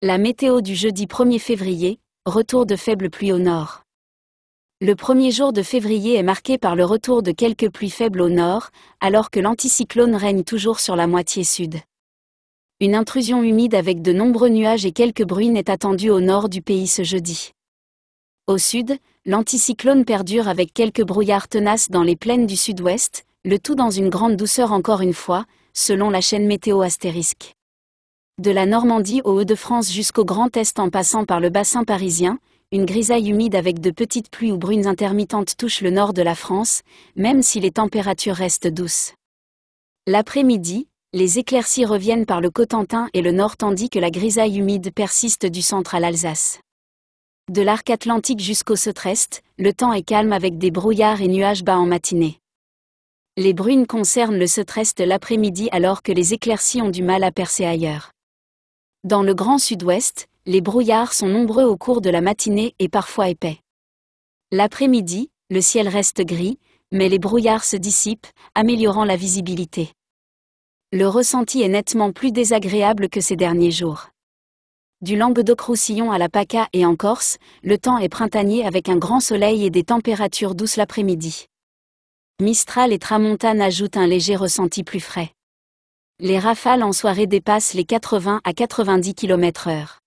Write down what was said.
La météo du jeudi 1er février, retour de faibles pluies au nord. Le premier jour de février est marqué par le retour de quelques pluies faibles au nord, alors que l'anticyclone règne toujours sur la moitié sud. Une intrusion humide avec de nombreux nuages et quelques bruines est attendue au nord du pays ce jeudi. Au sud, l'anticyclone perdure avec quelques brouillards tenaces dans les plaines du sud-ouest, le tout dans une grande douceur encore une fois, selon la chaîne météo astérisque de la Normandie au Hauts-de-France jusqu'au Grand Est en passant par le bassin parisien, une grisaille humide avec de petites pluies ou brunes intermittentes touche le nord de la France, même si les températures restent douces. L'après-midi, les éclaircies reviennent par le Cotentin et le nord tandis que la grisaille humide persiste du centre à l'Alsace. De l'arc atlantique jusqu'au Centre-Est, le temps est calme avec des brouillards et nuages bas en matinée. Les brunes concernent le Centre-Est l'après-midi alors que les éclaircies ont du mal à percer ailleurs. Dans le Grand Sud-Ouest, les brouillards sont nombreux au cours de la matinée et parfois épais. L'après-midi, le ciel reste gris, mais les brouillards se dissipent, améliorant la visibilité. Le ressenti est nettement plus désagréable que ces derniers jours. Du Languedoc-Roussillon à la PACA et en Corse, le temps est printanier avec un grand soleil et des températures douces l'après-midi. Mistral et Tramontane ajoutent un léger ressenti plus frais. Les rafales en soirée dépassent les 80 à 90 km/h.